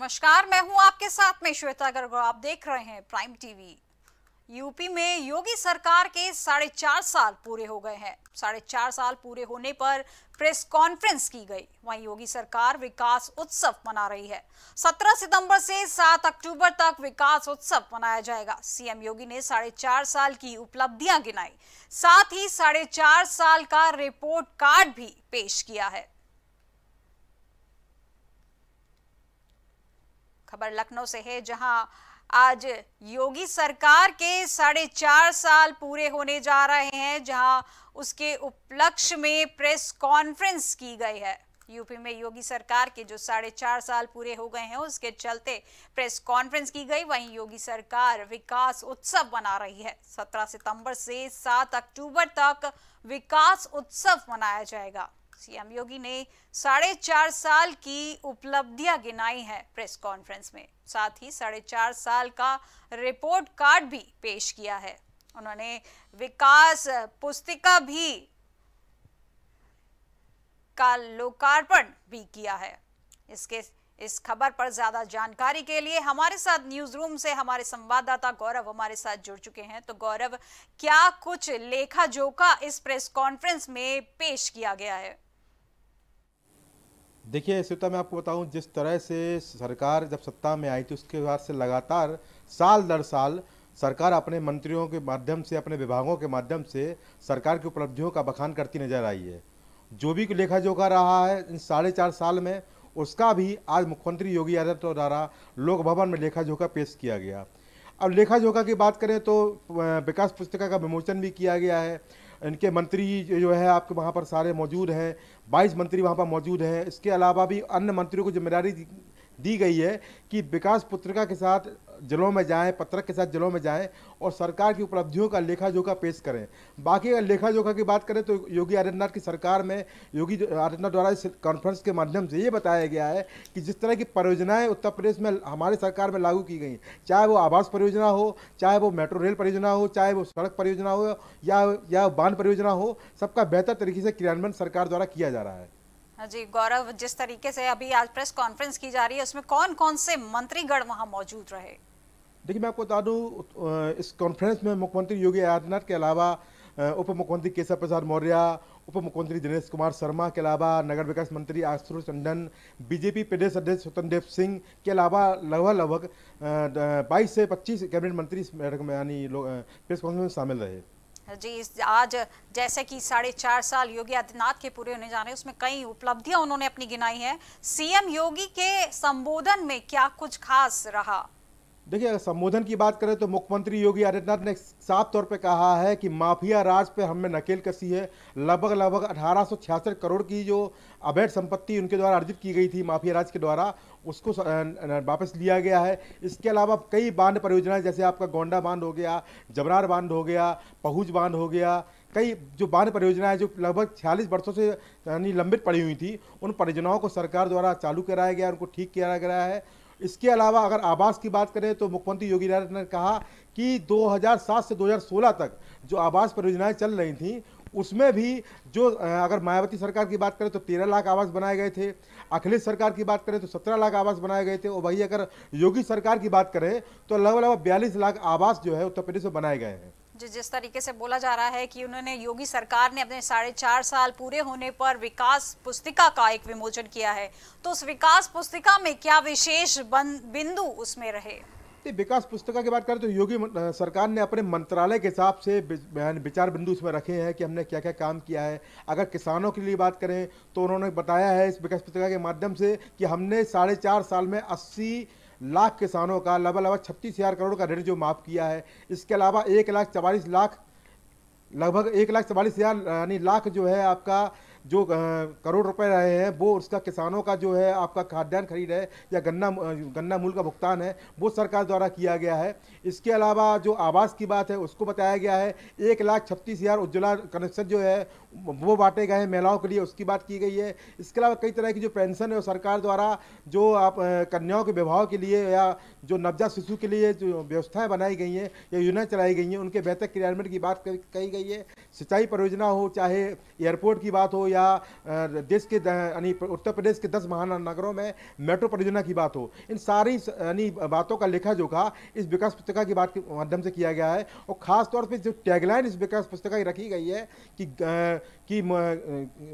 नमस्कार मैं हूं आपके साथ में श्वेता गर्ग आप देख रहे हैं प्राइम टीवी यूपी में योगी सरकार के साढ़े चार साल पूरे हो गए हैं साढ़े चार साल पूरे होने पर प्रेस कॉन्फ्रेंस की गई वहीं योगी सरकार विकास उत्सव मना रही है 17 सितंबर से 7 अक्टूबर तक विकास उत्सव मनाया जाएगा सीएम योगी ने साढ़े चार साल की उपलब्धियां गिनाई साथ ही साढ़े चार साल का रिपोर्ट कार्ड भी पेश किया है खबर लखनऊ से है जहां आज योगी सरकार के साढ़े चार साल पूरे होने जा रहे हैं जहां उसके उपलक्ष्य में प्रेस कॉन्फ्रेंस की गई है यूपी में योगी सरकार के जो साढ़े चार साल पूरे हो गए हैं उसके चलते प्रेस कॉन्फ्रेंस की गई वहीं योगी सरकार विकास उत्सव मना रही है 17 सितंबर से 7 अक्टूबर तक विकास उत्सव मनाया जाएगा सीएम योगी ने साढ़े चार साल की उपलब्धियां गिनाई है प्रेस कॉन्फ्रेंस में साथ ही साढ़े चार साल का रिपोर्ट कार्ड भी पेश किया है उन्होंने विकास पुस्तिका भी का लोकार्पण भी किया है इसके इस खबर पर ज्यादा जानकारी के लिए हमारे साथ न्यूज रूम से हमारे संवाददाता गौरव हमारे साथ जुड़ चुके हैं तो गौरव क्या कुछ लेखा जोखा इस प्रेस कॉन्फ्रेंस में पेश किया गया है देखिए श्रोता तो मैं आपको बताऊं जिस तरह से सरकार जब सत्ता में आई थी उसके बाद से लगातार साल दर साल सरकार अपने मंत्रियों के माध्यम से अपने विभागों के माध्यम से सरकार की उपलब्धियों का बखान करती नजर आई है जो भी लेखा जोखा रहा है इन साढ़े चार साल में उसका भी आज मुख्यमंत्री योगी आदित्यनाथ द्वारा लोक भवन में लेखा जोखा पेश किया गया अब लेखा जोखा की बात करें तो विकास पुस्तिका का विमोचन भी किया गया है इनके मंत्री जो है आपके वहाँ पर सारे मौजूद हैं बाईस मंत्री वहाँ पर मौजूद हैं इसके अलावा भी अन्य मंत्रियों को जिम्मेदारी दी गई है कि विकास पुत्रिका के साथ जिलों में जाएं पत्रक के साथ जिलों में जाएं और सरकार की उपलब्धियों का लेखा जोखा पेश करें बाकी अगर लेखा जोखा की बात करें तो योगी आदित्यनाथ की सरकार में योगी आदित्यनाथ द्वारा इस कॉन्फ्रेंस के माध्यम से ये बताया गया है कि जिस तरह की परियोजनाएँ उत्तर प्रदेश में हमारे सरकार में लागू की गई चाहे वो आवास परियोजना हो चाहे वो मेट्रो रेल परियोजना हो चाहे वो सड़क परियोजना हो या या बांध परियोजना हो सबका बेहतर तरीके से क्रियान्वयन सरकार द्वारा किया जा रहा है हाँ जी गौरव जिस तरीके से अभी आज प्रेस कॉन्फ्रेंस की जा रही है उसमें कौन कौन से मंत्रीगण वहां मौजूद रहे देखिए मैं आपको बता दूँ इस कॉन्फ्रेंस में मुख्यमंत्री योगी आदित्यनाथ के अलावा उप मुख्यमंत्री केशव प्रसाद मौर्य उप मुख्यमंत्री दिनेश कुमार शर्मा के अलावा नगर विकास मंत्री आशुतोष टंडन बीजेपी प्रदेश अध्यक्ष स्वतंत्र सिंह के अलावा लगभग लगभग बाईस से पच्चीस कैबिनेट मंत्री इस बैठक में यानी प्रेस कॉन्फ्रेंस में शामिल रहे जी आज जैसे कि साढ़े चार साल योगी आदित्यनाथ के पूरे होने जा रहे हैं उसमें कई उपलब्धियां उन्होंने अपनी गिनाई है सीएम योगी के संबोधन में क्या कुछ खास रहा देखिए अगर संबोधन की बात करें तो मुख्यमंत्री योगी आदित्यनाथ ने साफ तौर पर कहा है कि माफिया राज पे हमने नकेल कसी है लगभग लगभग अठारह करोड़ की जो अवैध संपत्ति उनके द्वारा अर्जित की गई थी माफिया राज के द्वारा उसको वापस लिया गया है इसके अलावा कई बांध परियोजनाएं जैसे आपका गोंडा बांध हो गया जबरार बांध हो गया पहुज बांध हो गया कई जो बांध परियोजनाएं जो लगभग छियालीस वर्षों से यानी लंबित पड़ी हुई थी उन परियोजनाओं को सरकार द्वारा चालू कराया गया उनको ठीक किया गया है इसके अलावा अगर आवास की बात करें तो मुख्यमंत्री योगी आदित्यनाथ ने कहा कि 2007 से 2016 तक जो आवास परियोजनाएं चल रही थी उसमें भी जो अगर मायावती सरकार की बात करें तो तेरह लाख आवास बनाए गए थे अखिलेश सरकार की बात करें तो सत्रह लाख आवास बनाए गए थे और वही अगर योगी सरकार की बात करें तो लगभग लगभग बयालीस लाख आवास जो है उत्तर प्रदेश में बनाए गए हैं जो जिस तरीके से बोला जा रहा है कि उन्होंने योगी सरकार ने अपने साढ़े चार साल पूरे होने पर विकास पुस्तिका का एक विमोचन किया है तो उस विकास पुस्तिका में क्या विशेष बिंदु उसमें रहे विकास पुस्तिका की बात करें तो योगी सरकार ने अपने मंत्रालय के हिसाब से विचार बिंदु इसमें रखे हैं कि हमने क्या क्या काम किया है अगर किसानों के लिए बात करें तो उन्होंने बताया है इस विकास पुस्तिका के माध्यम से कि हमने साढ़े चार साल में अस्सी लाख किसानों का लगभग लगभग छत्तीस हज़ार करोड़ का ऋण जो माफ़ किया है इसके अलावा एक लाख चवालीस लाख लगभग एक लाख चवालीस हज़ार यानी लाख जो है आपका जो करोड़ रुपए रहे हैं वो उसका किसानों का जो है आपका खाद्यान्न खरीद है या गन्ना गन्ना मूल का भुगतान है वो सरकार द्वारा किया गया है इसके अलावा जो आवास की बात है उसको बताया गया है एक लाख छत्तीस हज़ार उज्ज्वला कनेक्शन जो है वो बांटे गए हैं महिलाओं के लिए उसकी बात की गई है इसके अलावा कई तरह की जो पेंशन है वो सरकार द्वारा जो आप कन्याओं के विवाह के लिए या जो नवजात शिशु के लिए जो व्यवस्थाएं बनाई गई हैं या योजनाएँ चलाई गई हैं उनके बेहतर क्रियान्वयन की बात कही गई है सिंचाई परियोजना हो चाहे एयरपोर्ट की बात हो या देश के यानी उत्तर प्रदेश के दस महानगरों में मेट्रो परियोजना की बात हो इन सारी यानी बातों का लेखा जोखा इस विकास पुस्तिका की बात के माध्यम से किया गया है और खासतौर पर जो टैगलाइन इस विकास पुस्तिका की रखी गई है कि की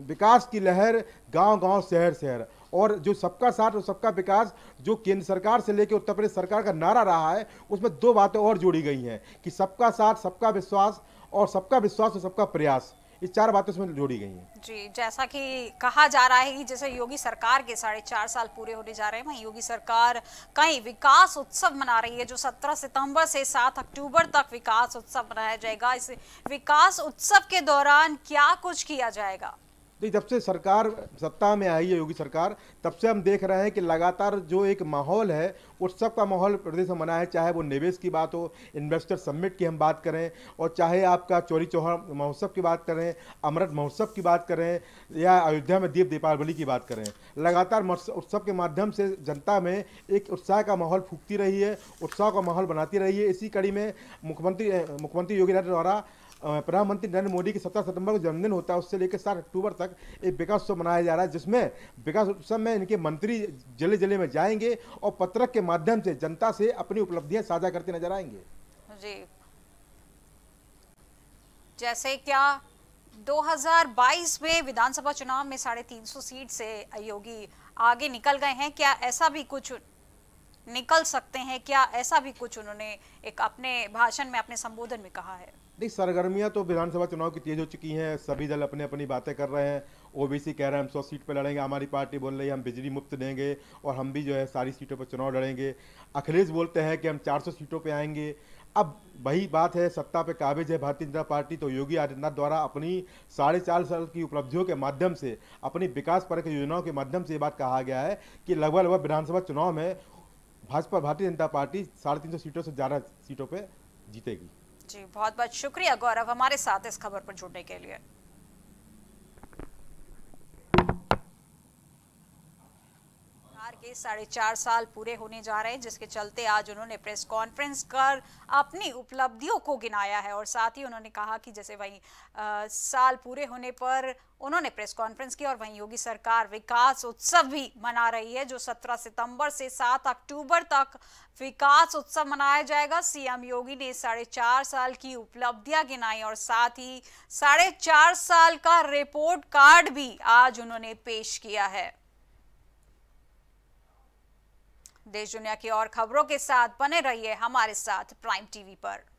विकास की लहर गांव-गांव शहर-शहर और जो सबका साथ और सबका विकास जो केंद्र सरकार से लेकर उत्तर प्रदेश सरकार का नारा रहा है उसमें दो बातें और जोड़ी गई हैं कि सबका साथ सबका विश्वास और सबका विश्वास और सबका प्रयास इस चार बातें उसमें जोड़ी गई हैं जी जैसा कि कहा जा रहा है कि जैसे योगी सरकार के साढ़े चार साल पूरे होने जा रहे हैं वहीं योगी सरकार कई विकास उत्सव मना रही है जो 17 सितंबर से 7 अक्टूबर तक विकास उत्सव मनाया जाएगा इस विकास उत्सव के दौरान क्या कुछ किया जाएगा तो जब से सरकार सत्ता में आई है योगी सरकार तब से हम देख रहे हैं कि लगातार जो एक माहौल है उत्सव का माहौल प्रदेश में बना है चाहे वो निवेश की बात हो इन्वेस्टर समिट की हम बात करें और चाहे आपका चोरी चौहान महोत्सव की बात करें अमृत महोत्सव की बात करें या अयोध्या में दीप दीपावली की बात करें लगातार उत्सव के माध्यम से जनता में एक उत्साह का माहौल फूकती रही है उत्साह का माहौल बनाती रही है इसी कड़ी में मुख्यमंत्री मुख्यमंत्री योगी आदित्यनाथ द्वारा प्रधानमंत्री नरेंद्र मोदी के सत्रह सितंबर को जन्मदिन होता है उससे लेकर सात अक्टूबर तक एक विकास उत्सव मनाया जा रहा है जिसमें विकास उत्सव में इनके मंत्री जिले जिले में जाएंगे और पत्रक के माध्यम से जनता से अपनी उपलब्धियां साझा करते नजर आएंगे जी जैसे क्या 2022 में विधानसभा चुनाव में साढ़े तीन सौ सीट से योगी आगे निकल गए हैं क्या ऐसा भी कुछ निकल सकते हैं क्या ऐसा भी कुछ उन्होंने एक अपने भाषण में अपने संबोधन में कहा है नहीं सरगर्मियां तो विधानसभा चुनाव की तेज हो चुकी हैं सभी दल अपने अपनी बातें कर रहे हैं ओबीसी कह रहे हैं हम सौ सीट पर लड़ेंगे हमारी पार्टी बोल रही है हम बिजली मुफ्त देंगे और हम भी जो है सारी सीटों पर चुनाव लड़ेंगे अखिलेश बोलते हैं कि हम 400 सीटों पर आएंगे अब वही बात है सत्ता पे काबिज है भारतीय जनता पार्टी तो योगी आदित्यनाथ द्वारा अपनी साढ़े चार साल की उपलब्धियों के माध्यम से अपनी विकास परक योजनाओं के माध्यम से ये बात कहा गया है कि लगभग लगभग विधानसभा चुनाव में भाजपा भारतीय जनता पार्टी साढ़े तीन सौ सीटों से ज़्यादा सीटों पर जीतेगी जी बहुत बहुत शुक्रिया गौरव हमारे साथ इस खबर पर जुड़ने के लिए के साढ़े चार साल पूरे होने जा रहे हैं जिसके चलते आज उन्होंने प्रेस कॉन्फ्रेंस कर अपनी उपलब्धियों को गिनाया है और साथ ही उन्होंने कहा कि जैसे वहीं आ, साल पूरे होने पर उन्होंने प्रेस कॉन्फ्रेंस की और वहीं योगी सरकार विकास उत्सव भी मना रही है जो 17 सितंबर से 7 अक्टूबर तक विकास उत्सव मनाया जाएगा सीएम योगी ने साढ़े चार साल की उपलब्धियां गिनाई और साथ ही साढ़े चार साल का रिपोर्ट कार्ड भी आज उन्होंने पेश किया है देश दुनिया की और खबरों के साथ बने रहिए हमारे साथ प्राइम टीवी पर